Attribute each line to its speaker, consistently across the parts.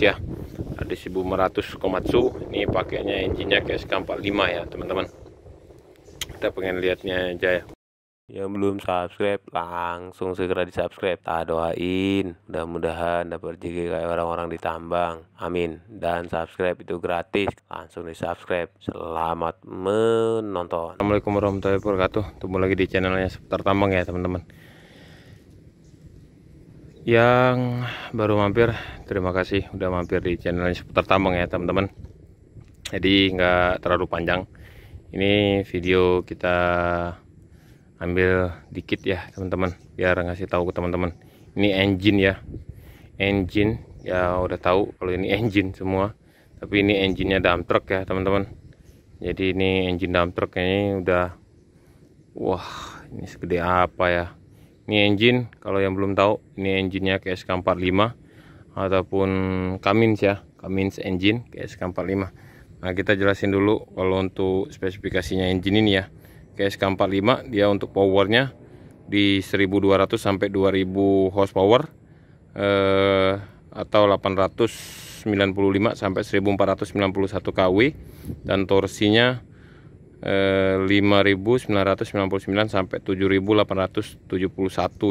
Speaker 1: ya ada 1500 komatsu ini pakainya engine-nya KSK 45 ya teman-teman kita pengen lihatnya aja ya yang belum subscribe langsung segera di subscribe tak doain mudah-mudahan dapat jadi kayak orang-orang di tambang amin dan subscribe itu gratis langsung di subscribe selamat menonton Assalamualaikum warahmatullahi wabarakatuh ketemu lagi di channelnya seputar tambang ya teman-teman yang baru mampir terima kasih udah mampir di channel seputar tambang ya teman-teman jadi nggak terlalu panjang ini video kita ambil dikit ya teman-teman biar ngasih tahu ke teman-teman ini engine ya engine ya udah tahu kalau ini engine semua tapi ini engine-nya dump truck ya teman-teman jadi ini engine dump truck ini udah wah ini segede apa ya ini engine kalau yang belum tahu ini engine-nya KSK45 ataupun Cummins ya Cummins engine KSK45 nah kita jelasin dulu kalau untuk spesifikasinya engine ini ya KSK45 dia untuk powernya di 1200 sampai 2000 horsepower eh, atau 895 sampai 1491 kW dan torsinya 5.999 eh, sampai 7.871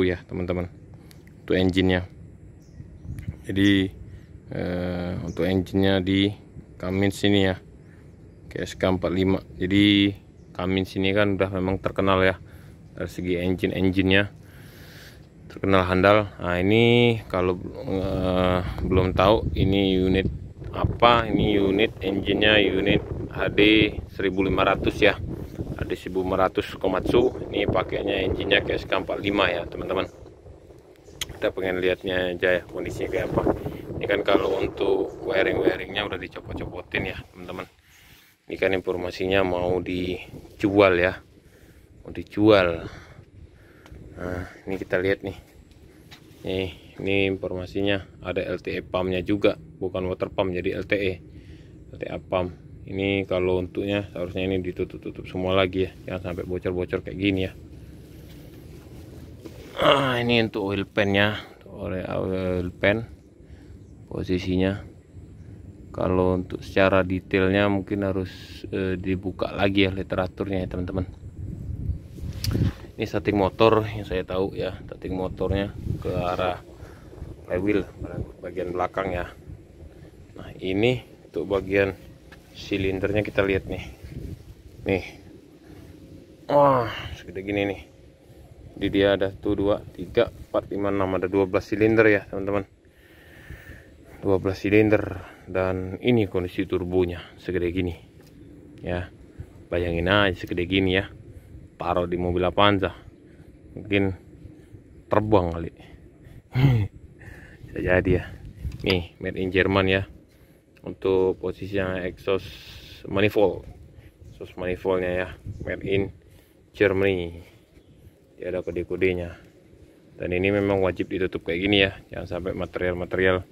Speaker 1: ya teman-teman untuk engine-nya jadi eh, untuk engine-nya di Kamin sini ya KSK45 jadi Kamin sini kan udah memang terkenal ya dari segi engine-engine-nya terkenal handal nah ini kalau eh, belum tahu ini unit apa ini unit engine-nya unit HD 1500 ya HD 1500 Komatsu ini pakainya engine-nya kayak 45 ya teman-teman kita pengen lihatnya aja ya kondisinya kayak apa ini kan kalau untuk wiring-wiringnya udah dicopot-copotin ya teman-teman ini kan informasinya mau dijual ya mau dijual nah ini kita lihat nih nih ini informasinya ada LTE pumpnya juga bukan water pump jadi LTE LTE pump ini kalau untuknya harusnya ini ditutup-tutup semua lagi ya jangan sampai bocor-bocor kayak gini ya ah, ini untuk oil pan nya oleh oil pan posisinya kalau untuk secara detailnya mungkin harus e, dibuka lagi ya literaturnya ya teman-teman ini starting motor yang saya tahu ya starting motornya ke arah flywheel bagian belakang ya nah ini untuk bagian silindernya kita lihat nih nih wah segede gini nih jadi dia ada tuh 2 3 4 5 6 ada 12 silinder ya teman-teman 12 silinder dan ini kondisi turbonya segede gini ya bayangin aja segede gini ya taruh di mobil Avanza mungkin terbuang kali jadi ya nih made in Jerman ya untuk posisinya exhaust manifold exhaust manifoldnya ya made in Germany dia ada kode-kodenya dan ini memang wajib ditutup kayak gini ya jangan sampai material-material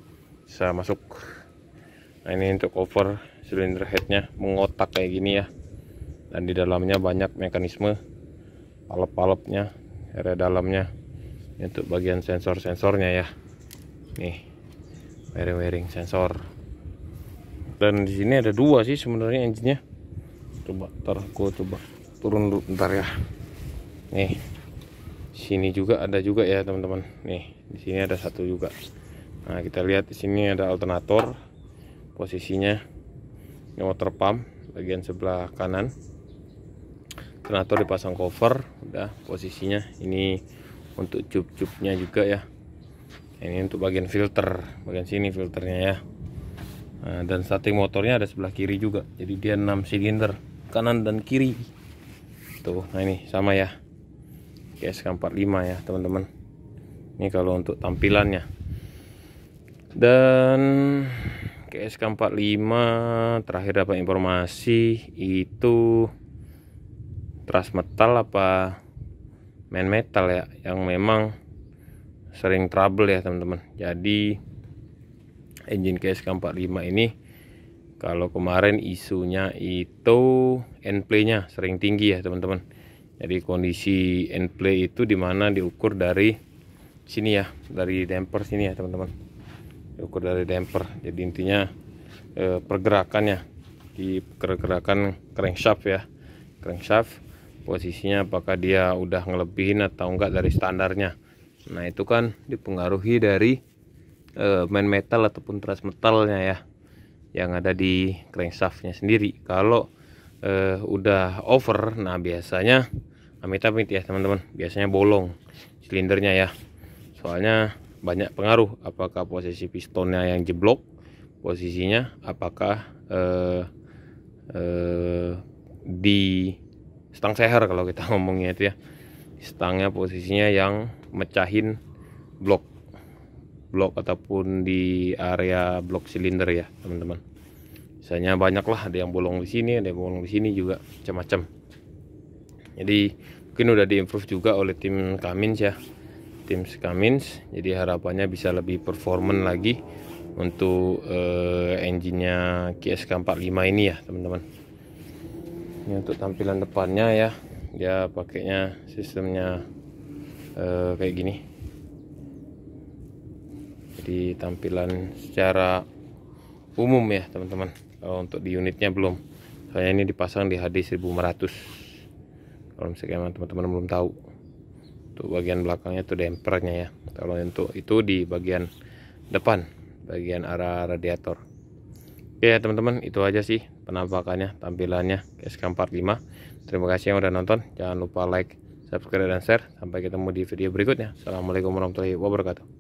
Speaker 1: bisa masuk nah ini untuk cover silinder headnya mengotak kayak gini ya dan di dalamnya banyak mekanisme palep-palepnya area dalamnya untuk bagian sensor-sensornya ya nih wiring-wiring sensor dan di sini ada dua sih sebenarnya engine-nya coba ntar aku coba turun dulu ntar ya nih sini juga ada juga ya teman-teman nih di sini ada satu juga nah kita lihat di sini ada alternator posisinya ini water pump bagian sebelah kanan alternator dipasang cover udah posisinya ini untuk cup-cupnya juga ya ini untuk bagian filter bagian sini filternya ya nah, dan starting motornya ada sebelah kiri juga jadi dia 6 silinder kanan dan kiri tuh nah ini sama ya KSK45 ya teman-teman ini kalau untuk tampilannya dan KSK45 terakhir dapat informasi itu trust metal apa main metal ya yang memang sering trouble ya teman-teman jadi engine KSK 45 ini kalau kemarin isunya itu play nya sering tinggi ya teman-teman jadi kondisi endplay itu dimana diukur dari sini ya dari damper sini ya teman-teman diukur dari damper jadi intinya eh, pergerakannya di pergerakan crankshaft ya crankshaft posisinya apakah dia udah ngelebihin atau enggak dari standarnya nah itu kan dipengaruhi dari Eh, main metal ataupun trans metalnya ya yang ada di crankshaftnya sendiri kalau uh, udah over nah biasanya amit-amit ya teman-teman biasanya bolong silindernya ya soalnya banyak pengaruh apakah posisi pistonnya yang jeblok posisinya apakah eh, eh, di stang seher kalau kita ngomongnya itu ya stangnya posisinya yang mecahin blok blok ataupun di area blok silinder ya teman-teman misalnya banyak lah ada yang bolong di sini ada yang bolong di sini juga macam-macam jadi mungkin udah diimprove juga oleh tim Kamins ya tim Kamins jadi harapannya bisa lebih performan lagi untuk uh, engine-nya KSK45 ini ya teman-teman ini untuk tampilan depannya ya dia pakainya sistemnya uh, kayak gini di tampilan secara umum ya teman-teman untuk di unitnya belum soalnya ini dipasang di HD 1500 kalau misalnya teman-teman belum tahu untuk bagian belakangnya itu dampernya ya kalau untuk itu di bagian depan bagian arah radiator oke ya teman-teman itu aja sih penampakannya tampilannya SK45 terima kasih yang udah nonton jangan lupa like subscribe dan share sampai ketemu di video berikutnya Assalamualaikum warahmatullahi wabarakatuh